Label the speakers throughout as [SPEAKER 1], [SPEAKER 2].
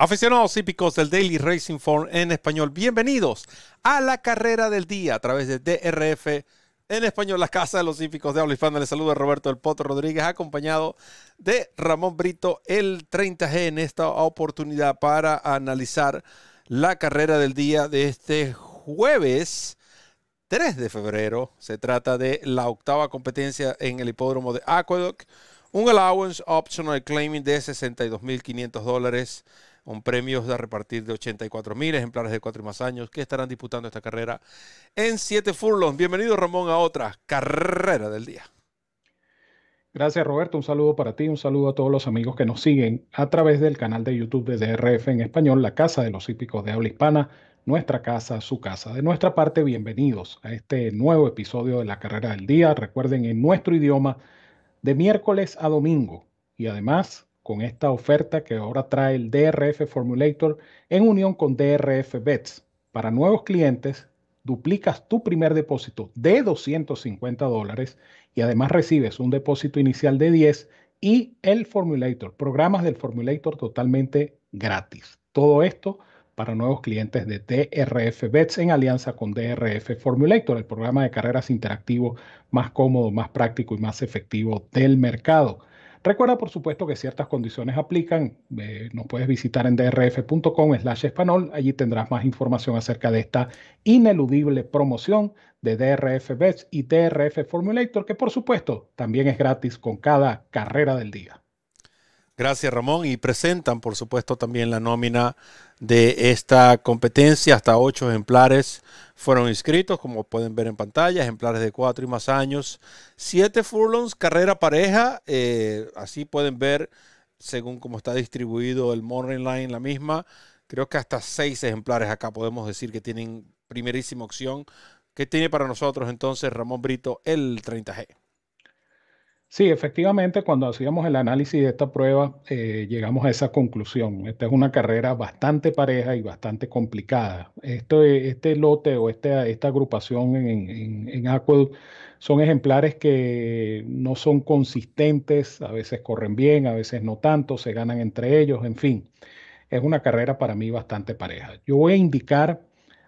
[SPEAKER 1] Aficionados hípicos del Daily Racing Form en español, bienvenidos a la carrera del día a través de DRF en español, la casa de los hípicos de habla hispana. Les saluda Roberto El Potro Rodríguez, acompañado de Ramón Brito, el 30G, en esta oportunidad para analizar la carrera del día de este jueves 3 de febrero. Se trata de la octava competencia en el hipódromo de Aqueduct. Un allowance optional claiming de 62.500 dólares con premios a repartir de 84 mil ejemplares de cuatro y más años que estarán disputando esta carrera en siete furlongs. Bienvenido Ramón a otra carrera del día.
[SPEAKER 2] Gracias Roberto, un saludo para ti, un saludo a todos los amigos que nos siguen a través del canal de YouTube de DRF en español, la Casa de los Hípicos de Habla Hispana, nuestra casa, su casa. De nuestra parte, bienvenidos a este nuevo episodio de la Carrera del Día, recuerden en nuestro idioma, de miércoles a domingo y además con esta oferta que ahora trae el DRF Formulator en unión con DRF Bets. Para nuevos clientes, duplicas tu primer depósito de 250 dólares y además recibes un depósito inicial de 10 y el Formulator, programas del Formulator totalmente gratis. Todo esto para nuevos clientes de DRF Bets en alianza con DRF Formulator, el programa de carreras interactivo más cómodo, más práctico y más efectivo del mercado. Recuerda, por supuesto, que ciertas condiciones aplican. Eh, nos puedes visitar en drf.com slash Allí tendrás más información acerca de esta ineludible promoción de DRF Bets y DRF Formulator, que por supuesto también es gratis con cada carrera del día.
[SPEAKER 1] Gracias, Ramón. Y presentan, por supuesto, también la nómina de esta competencia. Hasta ocho ejemplares fueron inscritos, como pueden ver en pantalla, ejemplares de cuatro y más años. Siete furlongs, carrera pareja. Eh, así pueden ver, según cómo está distribuido el Morning Line, la misma. Creo que hasta seis ejemplares acá podemos decir que tienen primerísima opción. ¿Qué tiene para nosotros entonces Ramón Brito el 30G? Sí,
[SPEAKER 2] efectivamente, cuando hacíamos el análisis de esta prueba, eh, llegamos a esa conclusión. Esta es una carrera bastante pareja y bastante complicada. Esto, este lote o esta, esta agrupación en, en, son ejemplares que no son consistentes, a veces corren bien, a veces no tanto, se ganan entre ellos, en fin. Es una carrera para mí bastante pareja. Yo voy a indicar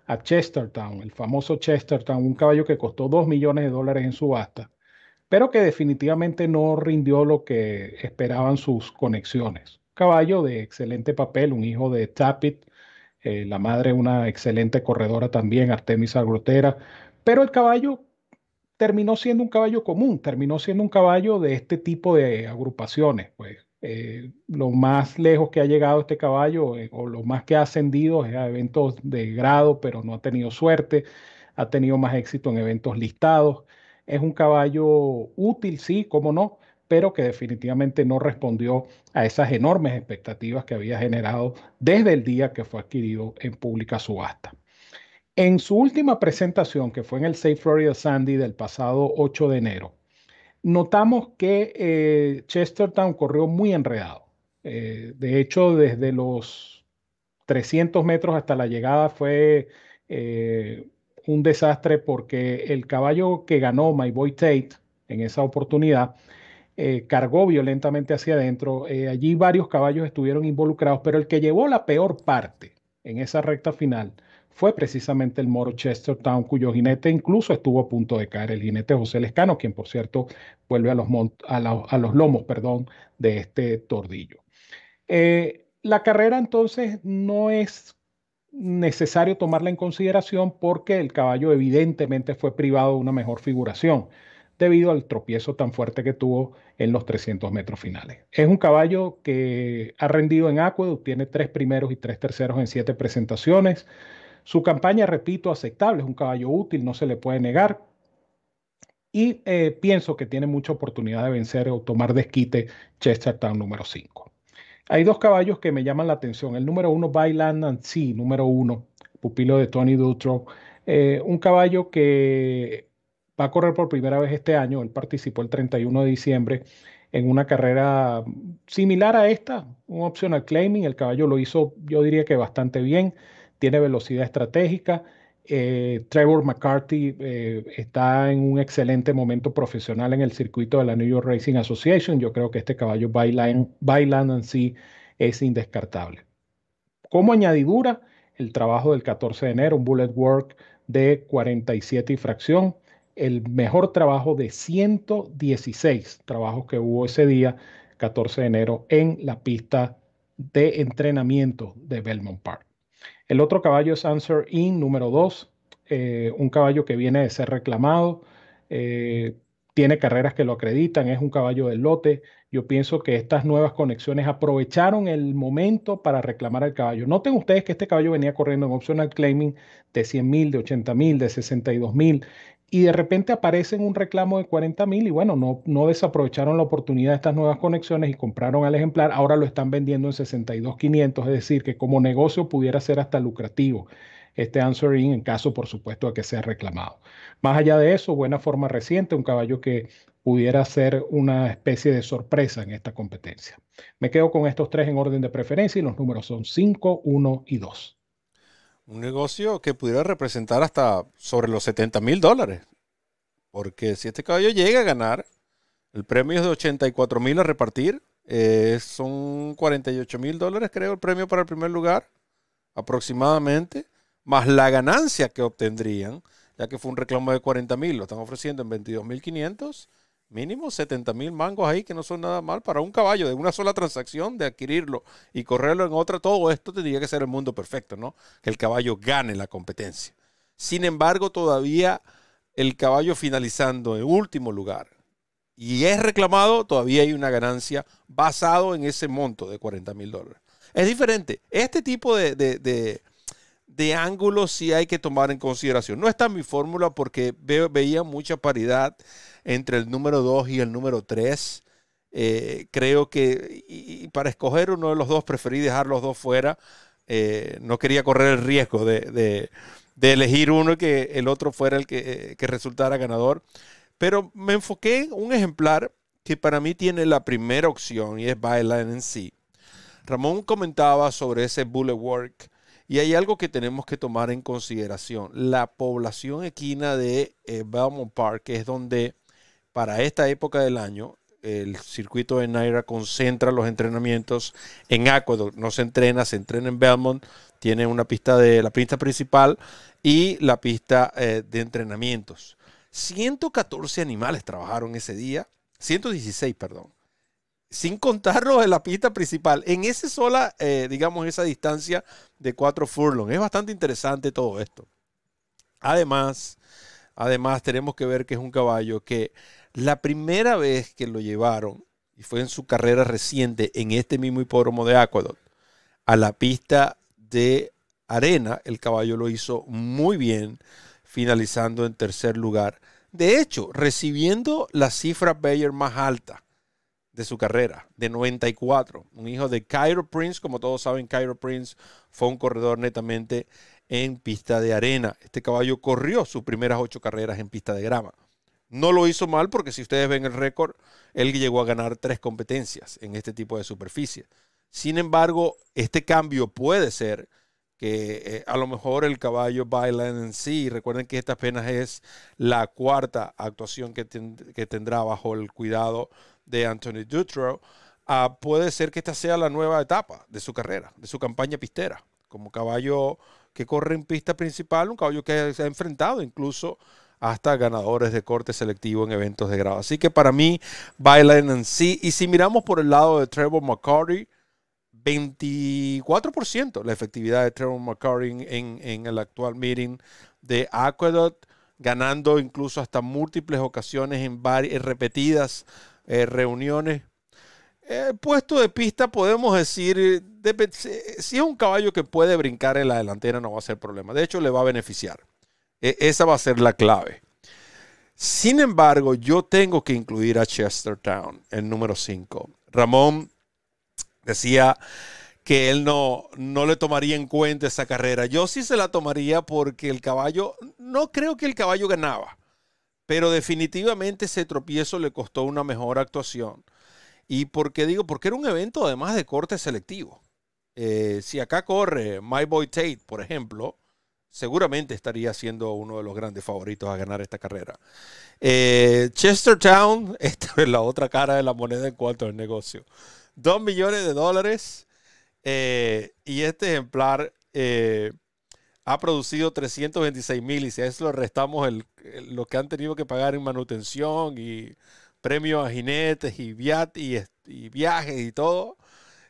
[SPEAKER 2] a Chestertown, el famoso Chestertown, un caballo que costó 2 millones de dólares en subasta pero que definitivamente no rindió lo que esperaban sus conexiones. Caballo de excelente papel, un hijo de Tapit, eh, la madre una excelente corredora también, Artemisa Grotera, pero el caballo terminó siendo un caballo común, terminó siendo un caballo de este tipo de agrupaciones. Pues eh, lo más lejos que ha llegado este caballo eh, o lo más que ha ascendido es a eventos de grado, pero no ha tenido suerte, ha tenido más éxito en eventos listados es un caballo útil, sí, cómo no, pero que definitivamente no respondió a esas enormes expectativas que había generado desde el día que fue adquirido en pública subasta. En su última presentación, que fue en el Safe Florida Sandy del pasado 8 de enero, notamos que eh, Chestertown corrió muy enredado. Eh, de hecho, desde los 300 metros hasta la llegada fue eh, un desastre porque el caballo que ganó My Boy Tate en esa oportunidad eh, cargó violentamente hacia adentro. Eh, allí varios caballos estuvieron involucrados, pero el que llevó la peor parte en esa recta final fue precisamente el moro Chestertown, cuyo jinete incluso estuvo a punto de caer, el jinete José Lescano, quien por cierto vuelve a los, a los lomos perdón, de este tordillo. Eh, la carrera entonces no es necesario tomarla en consideración porque el caballo evidentemente fue privado de una mejor figuración debido al tropiezo tan fuerte que tuvo en los 300 metros finales. Es un caballo que ha rendido en Aqueduct, tiene tres primeros y tres terceros en siete presentaciones. Su campaña, repito, aceptable, es un caballo útil, no se le puede negar. Y eh, pienso que tiene mucha oportunidad de vencer o tomar desquite Chester Town número 5. Hay dos caballos que me llaman la atención. El número uno, Byland and Sea, número uno, pupilo de Tony Dutro. Eh, un caballo que va a correr por primera vez este año. Él participó el 31 de diciembre en una carrera similar a esta, un optional claiming. El caballo lo hizo, yo diría que bastante bien. Tiene velocidad estratégica. Eh, Trevor McCarthy eh, está en un excelente momento profesional en el circuito de la New York Racing Association. Yo creo que este caballo Byland en sí es indescartable. Como añadidura, el trabajo del 14 de enero, un bullet work de 47 y fracción, el mejor trabajo de 116 trabajos que hubo ese día, 14 de enero, en la pista de entrenamiento de Belmont Park. El otro caballo es Answer In, número 2, eh, un caballo que viene de ser reclamado, eh, tiene carreras que lo acreditan, es un caballo del lote. Yo pienso que estas nuevas conexiones aprovecharon el momento para reclamar al caballo. Noten ustedes que este caballo venía corriendo en optional claiming de 100 mil, de 80 mil, de 62 mil y de repente aparecen un reclamo de 40 mil y bueno, no, no desaprovecharon la oportunidad de estas nuevas conexiones y compraron al ejemplar, ahora lo están vendiendo en 62.500, es decir, que como negocio pudiera ser hasta lucrativo este answering en caso, por supuesto, de que sea reclamado. Más allá de eso, buena forma reciente, un caballo que pudiera ser una especie de sorpresa en esta competencia. Me quedo con estos tres en orden de preferencia y los números son 5, 1 y 2.
[SPEAKER 1] Un negocio que pudiera representar hasta sobre los 70 mil dólares. Porque si este caballo llega a ganar, el premio es de 84 mil a repartir. Eh, son 48 mil dólares, creo, el premio para el primer lugar, aproximadamente. Más la ganancia que obtendrían, ya que fue un reclamo de 40 mil, lo están ofreciendo en 22 mil mínimo 70 mil mangos ahí, que no son nada mal para un caballo de una sola transacción, de adquirirlo y correrlo en otra. Todo esto tendría que ser el mundo perfecto, ¿no? Que el caballo gane la competencia. Sin embargo, todavía el caballo finalizando en último lugar y es reclamado, todavía hay una ganancia basado en ese monto de 40 mil dólares. Es diferente. Este tipo de, de, de ángulos sí hay que tomar en consideración. No está en mi fórmula porque veía mucha paridad entre el número 2 y el número 3. Eh, creo que para escoger uno de los dos preferí dejar los dos fuera. Eh, no quería correr el riesgo de, elegir uno y que el otro fuera el que, eh, que resultara ganador. Pero me enfoqué en un ejemplar que para mí tiene la primera opción y es Byline en sí. Ramón comentaba sobre ese bullet work y hay algo que tenemos que tomar en consideración. La población equina de eh, Belmont Park, que es donde para esta época del año el circuito de Naira concentra los entrenamientos en Aqueduct. No se entrena, se entrena en Belmont. Tiene una pista de la pista principal y la pista eh, de entrenamientos. 114 animales trabajaron ese día, 116, perdón sin contarlo en la pista principal, en esa sola, eh, digamos, esa distancia de cuatro furlongs. Es bastante interesante todo esto. Además, además tenemos que ver que es un caballo que la primera vez que lo llevaron, y fue en su carrera reciente en este mismo hipódromo de Aqueduct, a la pista de arena, el caballo lo hizo muy bien, finalizando en tercer lugar. De hecho, recibiendo la cifra Bayer más alta de su carrera, de 94. Un hijo de Cairo Prince, como todos saben, Cairo Prince fue un corredor netamente en pista de arena. Este caballo corrió sus primeras ocho carreras en pista de grama. No lo hizo mal porque si ustedes ven el récord, él llegó a ganar tres competencias en este tipo de superficie. Sin embargo, este cambio puede ser que eh, a lo mejor el caballo baila en sí, recuerden que esta apenas es la cuarta actuación que, que tendrá bajo el cuidado de Anthony Dutro, ah, puede ser que esta sea la nueva etapa de su carrera, de su campaña pistera, como caballo que corre en pista principal, un caballo que se ha enfrentado incluso hasta ganadores de corte selectivo en eventos de grado. Así que para mí, Byline en sí. Y si miramos por el lado de Trevor McCarty, 24% la efectividad de Trevor McCarty en, en, el actual meeting de Aqueduct, ganando incluso hasta múltiples ocasiones en varias repetidas eh, reuniones. Eh, puesto de pista, podemos decir, eh, si es un caballo que puede brincar en la delantera, no va a ser problema. De hecho, le va a beneficiar. E-, esa va a ser la clave. Sin embargo, yo tengo que incluir a Chestertown, el número 5. Ramón decía que él no, no le tomaría en cuenta esa carrera. Yo sí se la tomaría porque el caballo, no creo que el caballo ganaba. Pero definitivamente ese tropiezo le costó una mejor actuación. ¿Y por qué digo? Porque era un evento además de corte selectivo. Eh, si acá corre My Boy Tate, por ejemplo, seguramente estaría siendo uno de los grandes favoritos a ganar esta carrera. Eh, Chestertown, esta es la otra cara de la moneda en cuanto al negocio. Dos millones de dólares. Eh, y este ejemplar ha producido 326 mil y si a eso lo restamos el, lo que han tenido que pagar en manutención y premios a jinetes y, y, viajes y todo,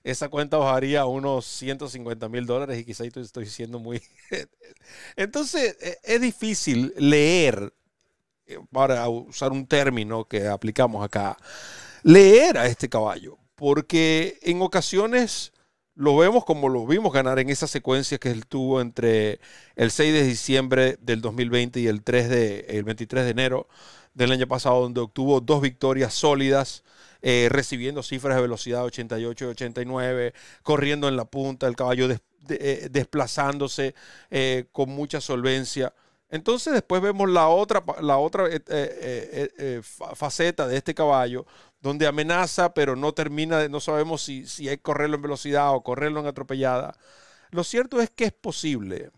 [SPEAKER 1] esa cuenta bajaría a unos 150 mil dólares y quizá estoy, estoy siendo muy... Entonces e, es difícil leer, para usar un término que aplicamos acá, leer a este caballo, porque en ocasiones lo vemos como lo vimos ganar en esa secuencia que él tuvo entre el 6 de diciembre del 2020 y el, 3 de, el 23 de enero del año pasado, donde obtuvo dos victorias sólidas, eh, recibiendo cifras de velocidad 88 y 89, corriendo en la punta, el caballo eh, desplazándose eh, con mucha solvencia. Entonces después vemos la otra, la otra eh, eh, eh, faceta de este caballo, donde amenaza, pero no termina, no sabemos si, hay correrlo en velocidad o correrlo en atropellada. Lo cierto es que es posible,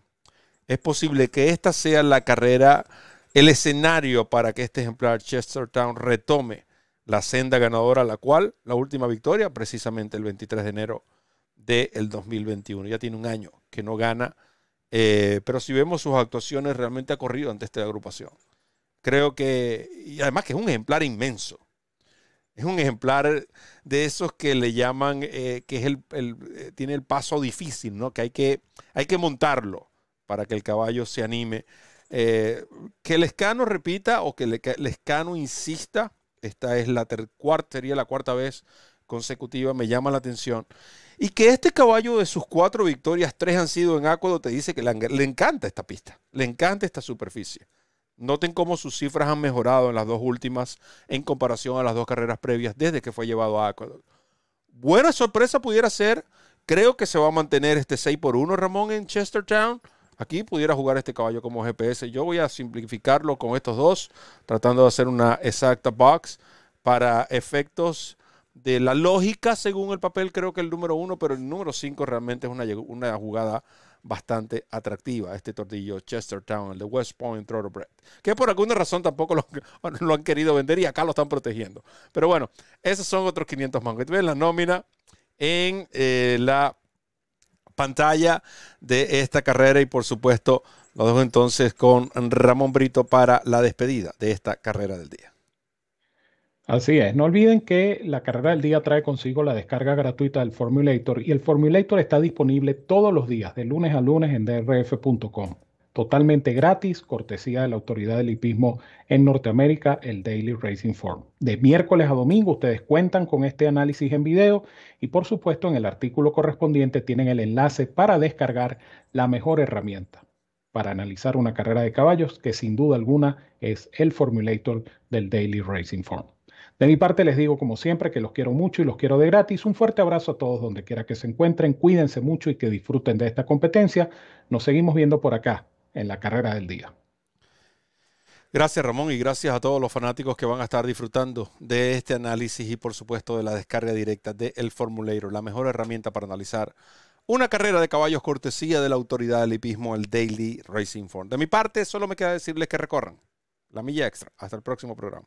[SPEAKER 1] es posible que esta sea la carrera, el escenario para que este ejemplar Chestertown retome la senda ganadora, la cual, la última victoria, precisamente el 23 de enero del 2021. Ya tiene un año que no gana eh, pero si vemos sus actuaciones, realmente ha corrido ante esta agrupación. Creo que, y además que es un ejemplar inmenso. Es un ejemplar de esos que le llaman, eh, que es el, eh, tiene el paso difícil, ¿no? Que hay que, hay que montarlo para que el caballo se anime. que que escano repita o que el escano insista, esta es la sería la cuarta vez consecutiva, me llama la atención. Y que este caballo de sus cuatro victorias, tres han sido en Acuado, te dice que le encanta esta pista, le encanta esta superficie. Noten cómo sus cifras han mejorado en las dos últimas en comparación a las dos carreras previas desde que fue llevado a Acuador. Buena sorpresa pudiera ser. Creo que se va a mantener este 6 por 1 Ramón en Chestertown. Aquí pudiera jugar este caballo como GPS. Yo voy a simplificarlo con estos dos, tratando de hacer una exacta box para efectos de la lógica según el papel, creo que el número uno, pero el número cinco realmente es una, una jugada bastante atractiva, este tordillo, Chestertown, el de West Point Thoroughbred, que por alguna razón tampoco lo, han querido vender y acá lo están protegiendo. Pero bueno, esos son otros 500 mangos. Ven la nómina en eh, la pantalla de esta carrera y por supuesto lo dejo entonces con Ramón Brito para la despedida de esta carrera del día.
[SPEAKER 2] Así es, no olviden que la carrera del día trae consigo la descarga gratuita del Formulator y el Formulator está disponible todos los días, de lunes a lunes en drf.com. Totalmente gratis, cortesía de la autoridad del hipismo en Norteamérica, el Daily Racing Form. De miércoles a domingo ustedes cuentan con este análisis en video y por supuesto en el artículo correspondiente tienen el enlace para descargar la mejor herramienta para analizar una carrera de caballos que sin duda alguna es el Formulator del Daily Racing Form. De mi parte les digo como siempre que los quiero mucho y los quiero de gratis. Un fuerte abrazo a todos donde quiera que se encuentren. Cuídense mucho y que disfruten de esta competencia. Nos seguimos viendo por acá en la carrera del día.
[SPEAKER 1] Gracias Ramón y gracias a todos los fanáticos que van a estar disfrutando de este análisis y por supuesto de la descarga directa de El Formuleiro, la mejor herramienta para analizar una carrera de caballos cortesía de la autoridad del hipismo, el Daily Racing Form. De mi parte, solo me queda decirles que recorran la milla extra. Hasta el próximo programa.